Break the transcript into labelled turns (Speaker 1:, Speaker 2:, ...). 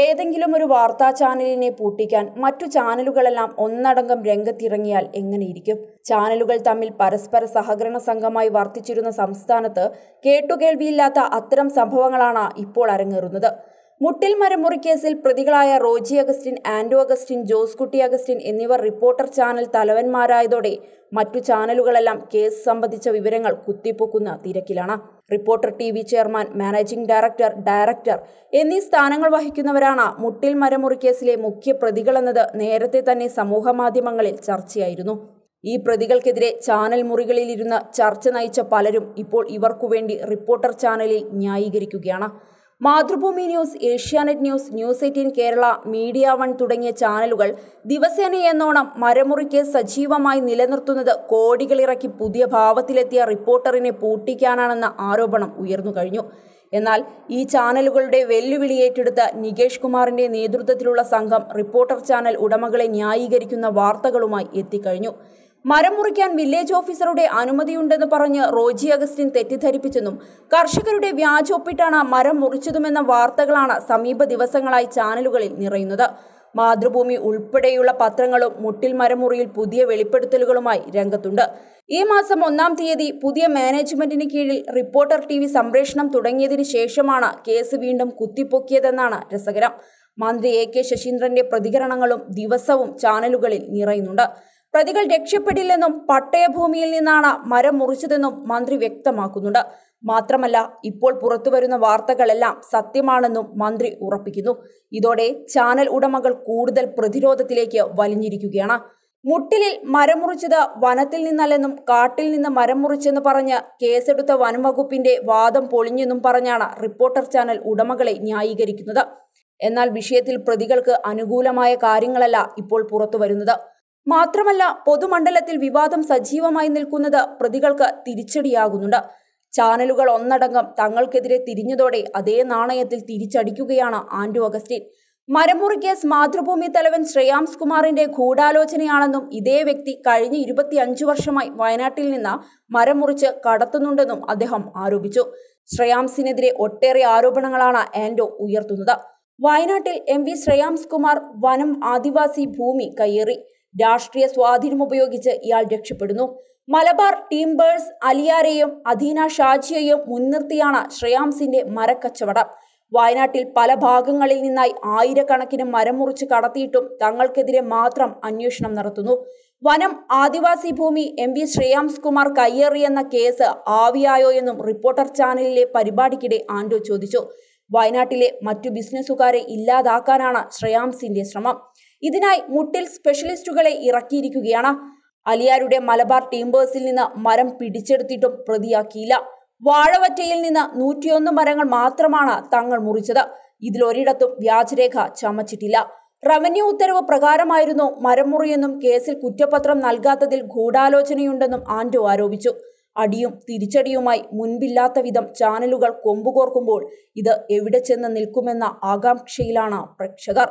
Speaker 1: ഏതെങ്കിലും ഒരു വാർത്താ ചാനലിനെ പൂട്ടിക്കാൻ മറ്റു ചാനലുകളെല്ലാം ഒന്നടങ്കം രംഗത്തിറങ്ങിയാൽ എങ്ങനെയിരിക്കും ചാനലുകൾ തമ്മിൽ പരസ്പര സഹകരണ സംഘമായി വർത്തിച്ചിരുന്ന സംസ്ഥാനത്ത് കേട്ടുകേൾവിയില്ലാത്ത അത്തരം സംഭവങ്ങളാണ് ഇപ്പോൾ അരങ്ങേറുന്നത് മുട്ടിൽ മരമുറി കേസിൽ പ്രതികളായ റോജി അഗസ്റ്റിൻ ആൻഡോ അഗസ്റ്റിൻ ജോസ് കുട്ടി അഗസ്റ്റിൻ എന്നിവർ റിപ്പോർട്ടർ ചാനൽ തലവന്മാരായതോടെ മറ്റു ചാനലുകളെല്ലാം കേസ് സംബന്ധിച്ച വിവരങ്ങൾ കുത്തിപ്പൊക്കുന്ന തിരക്കിലാണ് reporter T V chairman managing director director എന്നീ സ്ഥാനങ്ങൾ വഹിക്കുന്നവരാണ് മുട്ടിൽ മരമുറി കേസിലെ മുഖ്യ പ്രതികളെന്നത് നേരത്തെ തന്നെ സമൂഹമാധ്യമങ്ങളിൽ ചർച്ചയായിരുന്നു ഈ പ്രതികൾക്കെതിരെ ചാനൽ മുറികളിലിരുന്ന് ചർച്ച നയിച്ച പലരും ഇപ്പോൾ വേണ്ടി റിപ്പോർട്ടർ ചാനലിൽ ന്യായീകരിക്കുകയാണ് Mathrubhumi news Asianet news news eighteen Kerala media one തുടങ്ങിയ ചാനലുകൾ ദിവസേനയെന്നോണം മരമുറിക്ക് സജീവമായി നിലനിർത്തുന്നത് കോടികളിറക്കി പുതിയ ഭാവത്തിലെത്തിയ റിപ്പോർട്ടറിനെ പൂട്ടിക്കാനാണെന്ന ആരോപണം ഉയർന്നു കഴിഞ്ഞു എന്നാൽ ഈ ചാനലുകളുടെ വെല്ലുവിളി ഏറ്റെടുത്ത നികേഷ് കുമാറിന്റെ നേതൃത്വത്തിലുള്ള സംഘം റിപ്പോർട്ടർ ചാനൽ ഉടമകളെ ന്യായീകരിക്കുന്ന വാർത്തകളുമായി എത്തിക്കഴിഞ്ഞു മരം മുറിക്കാൻ വില്ലേജ് ഓഫീസറുടെ അനുമതിയുണ്ടെന്ന് പറഞ്ഞ് റോജി അഗസ്റ്റിൻ തെറ്റിദ്ധരിപ്പിച്ചെന്നും കർഷകരുടെ വ്യാജൊപ്പിട്ടാണ് മരം മുറിച്ചതുമെന്ന വാർത്തകളാണ് സമീപ ദിവസങ്ങളായി ചാനലുകളിൽ നിറയുന്നത് മാതൃഭൂമി ഉൾപ്പെടെയുള്ള പത്രങ്ങളും മുട്ടിൽ മരമുറിയിൽ പുതിയ വെളിപ്പെടുത്തലുകളുമായി രംഗത്തുണ്ട് ഈ മാസം ഒന്നാം തീയതി പുതിയ മാനേജ്മെന്റിന് കീഴിൽ റിപ്പോർട്ടർ ടി വി സംപ്രേഷണം തുടങ്ങിയതിനു ശേഷമാണ് കേസ് വീണ്ടും കുത്തിപ്പൊക്കിയതെന്നാണ് രസകരം മന്ത്രി എ കെ ശശീന്ദ്രന്റെ പ്രതികരണങ്ങളും ദിവസവും ചാനലുകളിൽ നിറയുന്നുണ്ട് പ്രതികൾ രക്ഷപ്പെടില്ലെന്നും പട്ടയഭൂമിയിൽ നിന്നാണ് മരം മുറിച്ചതെന്നും മന്ത്രി വ്യക്തമാക്കുന്നുണ്ട് മാത്രമല്ല ഇപ്പോൾ പുറത്തുവരുന്ന വാർത്തകളെല്ലാം സത്യമാണെന്നും മന്ത്രി ഉറപ്പിക്കുന്നു ഇതോടെ ചാനൽ ഉടമകൾ കൂടുതൽ പ്രതിരോധത്തിലേക്ക് വലിഞ്ഞിരിക്കുകയാണ് മുട്ടിലിൽ മരം മുറിച്ചത് വനത്തിൽ നിന്നല്ലെന്നും കാട്ടിൽ നിന്ന് മരം മുറിച്ചെന്ന് പറഞ്ഞ് കേസെടുത്ത വനംവകുപ്പിന്റെ വാദം പൊളിഞ്ഞെന്നും പറഞ്ഞാണ് റിപ്പോർട്ടർ ചാനൽ ഉടമകളെ ന്യായീകരിക്കുന്നത് എന്നാൽ വിഷയത്തിൽ പ്രതികൾക്ക് അനുകൂലമായ കാര്യങ്ങളല്ല ഇപ്പോൾ പുറത്തു വരുന്നത് മാത്രമല്ല പൊതുമണ്ഡലത്തിൽ വിവാദം സജീവമായി നിൽക്കുന്നത് പ്രതികൾക്ക് തിരിച്ചടിയാകുന്നുണ്ട് ചാനലുകൾ ഒന്നടങ്കം തങ്ങൾക്കെതിരെ തിരിഞ്ഞതോടെ അതേ നാണയത്തിൽ തിരിച്ചടിക്കുകയാണ് ആൻഡ്രു അഗസ്റ്റിൻ മരമുറി കേസ് മാതൃഭൂമി തലവൻ ശ്രേയാംസ് കുമാറിന്റെ ഗൂഢാലോചനയാണെന്നും ഇതേ വ്യക്തി കഴിഞ്ഞ ഇരുപത്തിയഞ്ചു വർഷമായി വയനാട്ടിൽ നിന്ന് മരം മുറിച്ച് കടത്തുന്നുണ്ടെന്നും അദ്ദേഹം ആരോപിച്ചു ശ്രേയാംസിനെതിരെ ഒട്ടേറെ ആരോപണങ്ങളാണ് ആൻഡോ ഉയർത്തുന്നത് വയനാട്ടിൽ എം വി ശ്രേയാംസ് കുമാർ വനം ആദിവാസി ഭൂമി കയ്യേറി രാഷ്ട്രീയ സ്വാധീനം ഉപയോഗിച്ച് ഇയാൾ രക്ഷപ്പെടുന്നു മലബാർ ടീംബേഴ്സ് അലിയാരെയും അധീന ഷാജിയെയും മുൻനിർത്തിയാണ് ശ്രേയാംസിന്റെ മരക്കച്ചവടം വയനാട്ടിൽ പല ഭാഗങ്ങളിൽ നിന്നായി ആയിരക്കണക്കിന് മരം മുറിച്ച് കടത്തിയിട്ടും തങ്ങൾക്കെതിരെ മാത്രം അന്വേഷണം നടത്തുന്നു വനം ആദിവാസി ഭൂമി എം വി ശ്രേയാംസ് കുമാർ കയ്യേറിയെന്ന കേസ് ആവിയായോ എന്നും റിപ്പോർട്ടർ ചാനലിലെ പരിപാടിക്കിടെ ആൻഡോ ചോദിച്ചു വയനാട്ടിലെ മറ്റു ബിസിനസ്സുകാരെ ഇല്ലാതാക്കാനാണ് ശ്രേയാംസിന്റെ ശ്രമം ഇതിനായി മുട്ടിൽ സ്പെഷ്യലിസ്റ്റുകളെ ഇറക്കിയിരിക്കുകയാണ് അലിയാരുടെ മലബാർ ടീംബേഴ്സിൽ നിന്ന് മരം പിടിച്ചെടുത്തിട്ടും പ്രതിയാക്കിയില്ല വാഴവറ്റയിൽ നിന്ന് നൂറ്റിയൊന്ന് മരങ്ങൾ മാത്രമാണ് തങ്ങൾ മുറിച്ചത് ഇതിലൊരിടത്തും വ്യാജരേഖ ചമച്ചിട്ടില്ല റവന്യൂ ഉത്തരവ് പ്രകാരമായിരുന്നു മരം മുറിയെന്നും കേസിൽ കുറ്റപത്രം നൽകാത്തതിൽ ഗൂഢാലോചനയുണ്ടെന്നും ആന്റോ ആരോപിച്ചു അടിയും തിരിച്ചടിയുമായി മുൻപില്ലാത്ത വിധം ചാനലുകൾ കൊമ്പുകോർക്കുമ്പോൾ ഇത് എവിടെ ചെന്ന് നിൽക്കുമെന്ന ആകാംക്ഷയിലാണ് പ്രേക്ഷകർ